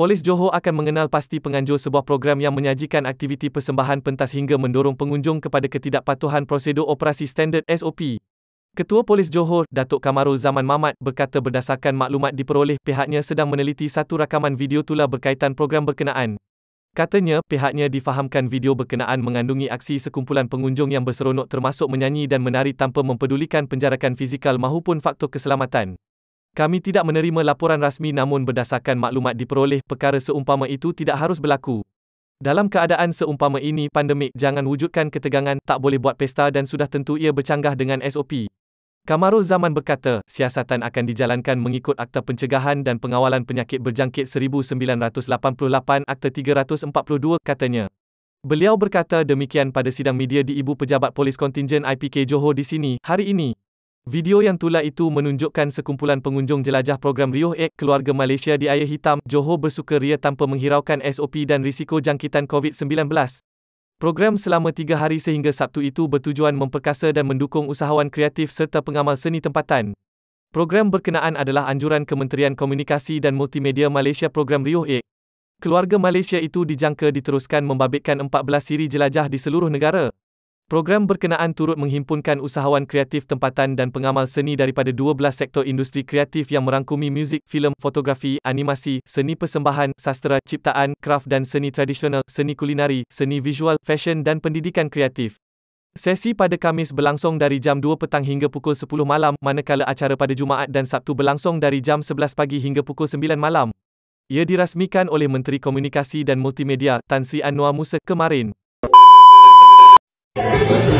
Polis Johor akan mengenal pasti penganjur sebuah program yang menyajikan aktiviti persembahan pentas hingga mendorong pengunjung kepada ketidakpatuhan prosedur operasi standard SOP. Ketua Polis Johor, Datuk Kamarul Zaman Mamat berkata berdasarkan maklumat diperoleh pihaknya sedang meneliti satu rakaman video tular berkaitan program berkenaan. Katanya pihaknya difahamkan video berkenaan mengandungi aksi sekumpulan pengunjung yang berseronok termasuk menyanyi dan menari tanpa mempedulikan penjarakan fizikal mahupun faktor keselamatan. Kami tidak menerima laporan rasmi namun berdasarkan maklumat diperoleh, perkara seumpama itu tidak harus berlaku. Dalam keadaan seumpama ini pandemik, jangan wujudkan ketegangan, tak boleh buat pesta dan sudah tentu ia bercanggah dengan SOP. Kamarul Zaman berkata, siasatan akan dijalankan mengikut Akta Pencegahan dan Pengawalan Penyakit Berjangkit 1988 Akta 342 katanya. Beliau berkata demikian pada sidang media di Ibu Pejabat Polis Kontingen IPK Johor di sini, hari ini. Video yang tular itu menunjukkan sekumpulan pengunjung jelajah program Rio Ek keluarga Malaysia di Air Hitam, Johor bersuka ria tanpa menghiraukan SOP dan risiko jangkitan COVID-19. Program selama tiga hari sehingga Sabtu itu bertujuan memperkasa dan mendukung usahawan kreatif serta pengamal seni tempatan. Program berkenaan adalah anjuran Kementerian Komunikasi dan Multimedia Malaysia Program Rio Ek. Keluarga Malaysia itu dijangka diteruskan membabitkan 14 siri jelajah di seluruh negara. Program berkenaan turut menghimpunkan usahawan kreatif tempatan dan pengamal seni daripada 12 sektor industri kreatif yang merangkumi muzik, filem, fotografi, animasi, seni persembahan, sastra, ciptaan, kraft dan seni tradisional, seni kulinari, seni visual, fashion dan pendidikan kreatif. Sesi pada Kamis berlangsung dari jam 2 petang hingga pukul 10 malam, manakala acara pada Jumaat dan Sabtu berlangsung dari jam 11 pagi hingga pukul 9 malam. Ia dirasmikan oleh Menteri Komunikasi dan Multimedia Tan Sri Anwar Musa kemarin. you.